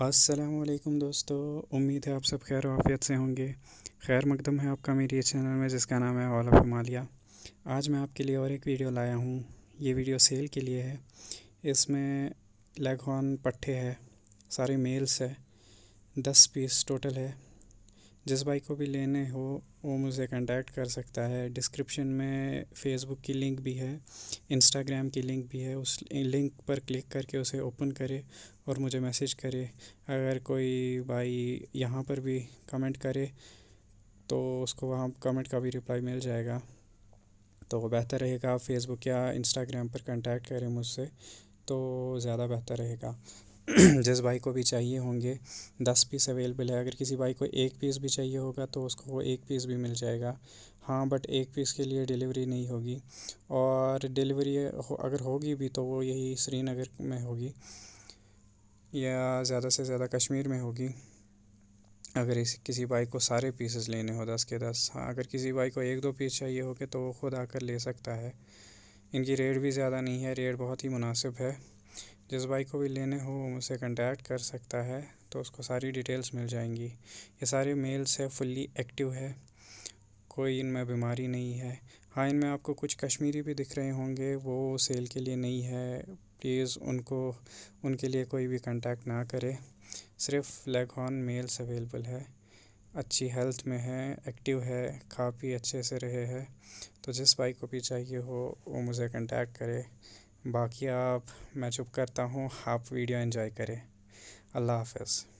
वालेकुम दोस्तों उम्मीद है आप सब खैर वाफियत से होंगे खैर मकदम है आपका मेरी चैनल में जिसका नाम है ऑल ऑफ हिमालिया आज मैं आपके लिए और एक वीडियो लाया हूँ ये वीडियो सेल के लिए है इसमें लेगहॉर्न पट्ठे है सारे मेल्स है दस पीस टोटल है जिस भाई को भी लेने हो वो मुझे कॉन्टैक्ट कर सकता है डिस्क्रिप्शन में फेसबुक की लिंक भी है इंस्टाग्राम की लिंक भी है उस लिंक पर क्लिक करके उसे ओपन करें और मुझे मैसेज करें अगर कोई भाई यहाँ पर भी कमेंट करे तो उसको वहाँ कमेंट का भी रिप्लाई मिल जाएगा तो बेहतर रहेगा आप फेसबुक या इंस्टाग्राम पर कांटेक्ट करें मुझसे तो ज़्यादा बेहतर रहेगा जिस भाई को भी चाहिए होंगे दस पीस अवेलेबल है अगर किसी भाई को एक पीस भी चाहिए होगा तो उसको वो एक पीस भी मिल जाएगा हाँ बट एक पीस के लिए डिलीवरी नहीं होगी और डिलीवरी हो, अगर होगी भी तो वो यही श्रीनगर में होगी या ज़्यादा से ज़्यादा कश्मीर में होगी अगर इस किसी भाई को सारे पीसेस लेने हो दस के दस हाँ अगर किसी भाई को एक दो पीस चाहिए होगे तो वो खुद आकर ले सकता है इनकी रेट भी ज़्यादा नहीं है रेट बहुत ही मुनासिब है जिस भाई को भी लेने हो वो मुझसे कंटेक्ट कर सकता है तो उसको सारी डिटेल्स मिल जाएंगी ये सारे मेल्स है फुल्ली एक्टिव है कोई इनमें बीमारी नहीं है हाँ इनमें आपको कुछ कश्मीरी भी दिख रहे होंगे वो सेल के लिए नहीं है प्लीज़ उनको उनके लिए कोई भी कांटेक्ट ना करें सिर्फ लेगहॉर्न मेल्स अवेलेबल है अच्छी हेल्थ में है एक्टिव है खा पी अच्छे से रहे है तो जिस बाइक को भी चाहिए हो वो मुझे कांटेक्ट करे बाकी आप मैं चुप करता हूँ आप वीडियो एंजॉय करें अल्लाह हाफ